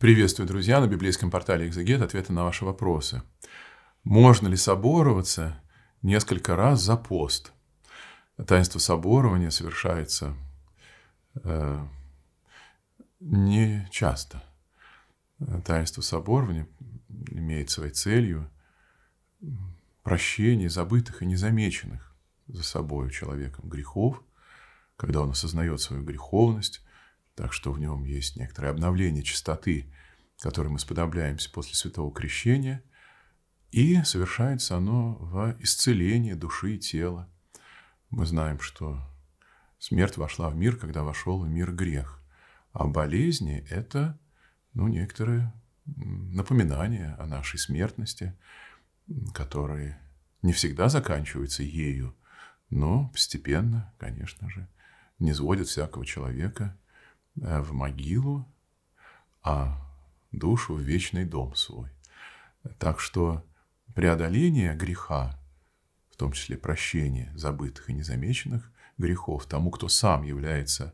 Приветствую, друзья, на библейском портале «Экзегет» ответы на ваши вопросы. Можно ли собороваться несколько раз за пост? Таинство соборования совершается э, не часто. Таинство соборования имеет своей целью прощение забытых и незамеченных за собой человеком грехов, когда он осознает свою греховность, так что в нем есть некоторое обновление чистоты, которым мы сподобляемся после святого крещения. И совершается оно в исцелении души и тела. Мы знаем, что смерть вошла в мир, когда вошел в мир грех. А болезни – это ну, некоторые напоминания о нашей смертности, которые не всегда заканчиваются ею, но постепенно, конечно же, не сводят всякого человека Э, в могилу, а душу в вечный дом свой. Так что преодоление греха, в том числе прощение забытых и незамеченных грехов, тому, кто сам является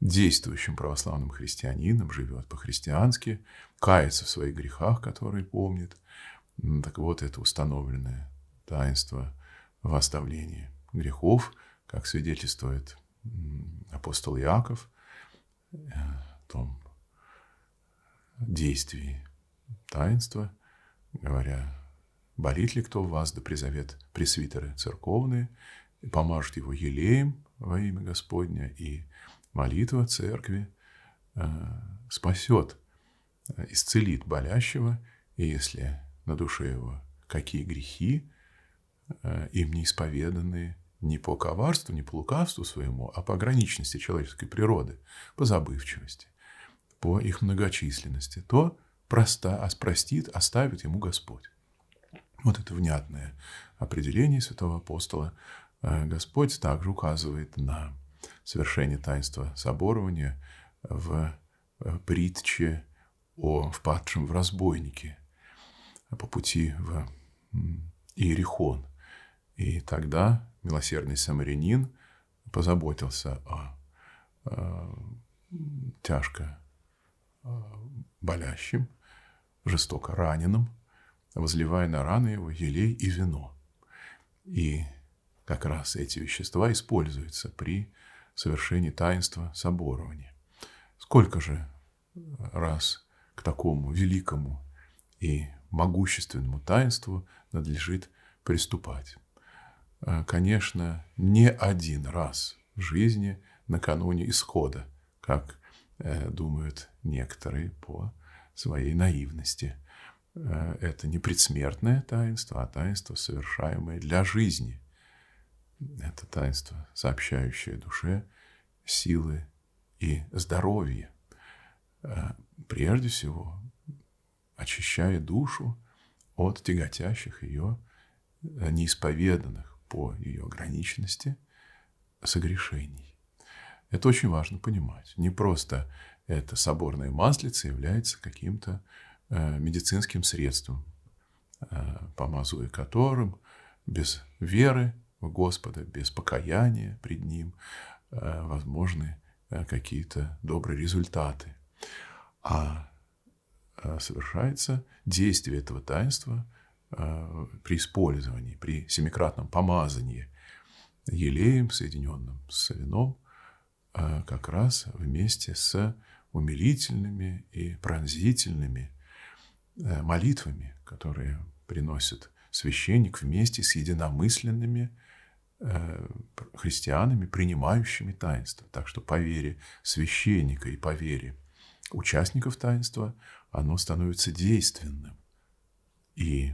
действующим православным христианином, живет по-христиански, кается в своих грехах, которые помнит. Так вот, это установленное таинство в оставлении грехов, как свидетельствует апостол Иаков – Э, том действии таинства, говоря, болит ли кто у вас, да призовет пресвитеры церковные, и помажет его елеем во имя Господня, и молитва церкви э, спасет, э, исцелит болящего, и если на душе его какие грехи, им неисповеданные – не по коварству, не по лукавству своему, а по ограниченности человеческой природы, по забывчивости, по их многочисленности, то проста, а простит, оставит ему Господь. Вот это внятное определение святого апостола. Э, Господь также указывает на совершение таинства соборования в э, притче о впадшем в разбойнике по пути в Иерихон – и тогда милосердный самарянин позаботился о, о э, тяжко э, болящим, жестоко раненом, возливая на раны его елей и вино. И как раз эти вещества используются при совершении таинства соборования. Сколько же раз к такому великому и могущественному таинству надлежит приступать? Э, конечно, не один раз в жизни накануне исхода, как э, думают некоторые по своей наивности. Э, это не предсмертное таинство, а таинство, совершаемое для жизни. Это таинство, сообщающее душе силы и здоровье. Прежде всего, очищая душу от тяготящих ее неисповеданных по ее ограниченности согрешений. Это очень важно понимать. Не просто эта соборная маслица является каким-то э, медицинским средством, э, помазуя которым без веры в Господа, без покаяния пред Ним э, возможны какие-то добрые результаты. А совершается действие этого таинства – Э, при использовании, при семикратном помазании елеем, соединенным с вином, э, как раз вместе с умилительными и пронзительными э, молитвами, которые приносит священник вместе с единомысленными христианами, принимающими таинство. Так что по вере священника и по вере участников таинства оно становится действенным. И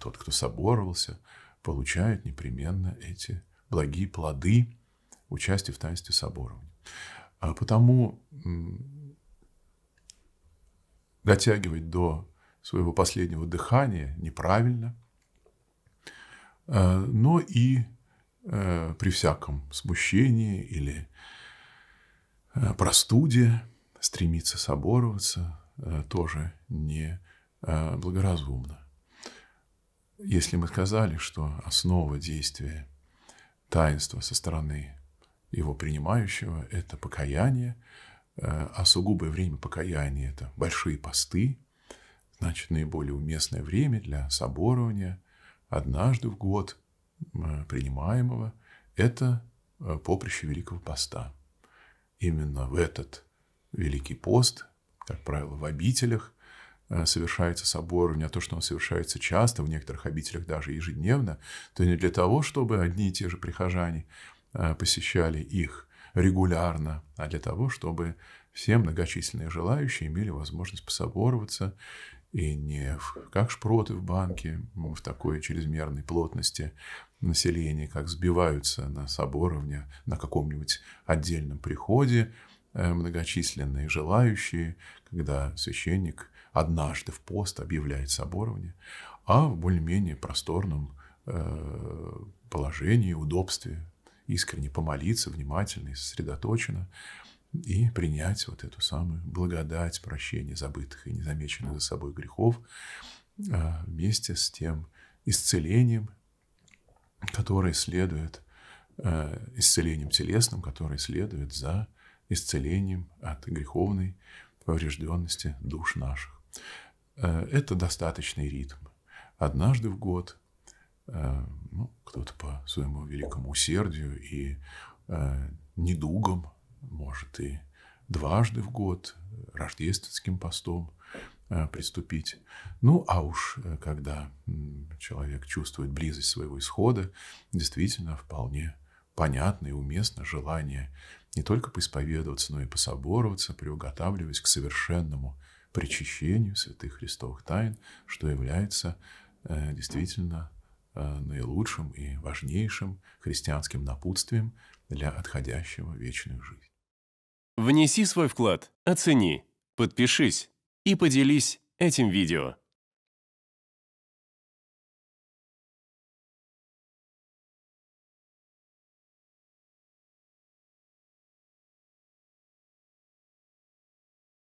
тот, кто соборовался, получает непременно эти благие плоды участия в таинстве соборования. А потому дотягивать до своего последнего дыхания неправильно, а, но и э, при всяком смущении или э, простуде стремиться собороваться э, тоже не благоразумно если мы сказали, что основа действия таинства со стороны его принимающего – это покаяние, э, а сугубое время покаяния – это большие посты, значит, наиболее уместное время для соборования однажды в год э, принимаемого – это э, поприще Великого Поста. Именно в этот Великий пост, как правило, в обителях, Э, совершается собор, не то, что он совершается часто, в некоторых обителях даже ежедневно, то не для того, чтобы одни и те же прихожане э, посещали их регулярно, а для того, чтобы все многочисленные желающие имели возможность пособороваться и не в, как шпроты в банке, в такой чрезмерной плотности населения, как сбиваются на соборовне, на каком-нибудь отдельном приходе э, многочисленные желающие, когда священник однажды в пост объявляет соборование, а в более-менее просторном э, положении, удобстве, искренне помолиться, внимательно и сосредоточенно, и принять вот эту самую благодать прощение забытых и незамеченных за собой грехов э, вместе с тем исцелением, которое следует, э, исцелением телесным, которое следует за исцелением от греховной поврежденности душ наших. Э, это достаточный ритм. Однажды в год э, ну, кто-то по своему великому усердию и э, недугам, может и дважды в год, рождественским постом приступить. Ну, а уж когда человек чувствует близость своего исхода, действительно вполне понятно и уместно желание не только поисповедоваться, но и пособороваться, приуготавливаясь к совершенному причащению святых Христовых тайн, что является э, действительно э, наилучшим и важнейшим христианским напутствием для отходящего вечную жизнь. Внеси свой вклад, оцени, подпишись и поделись этим видео.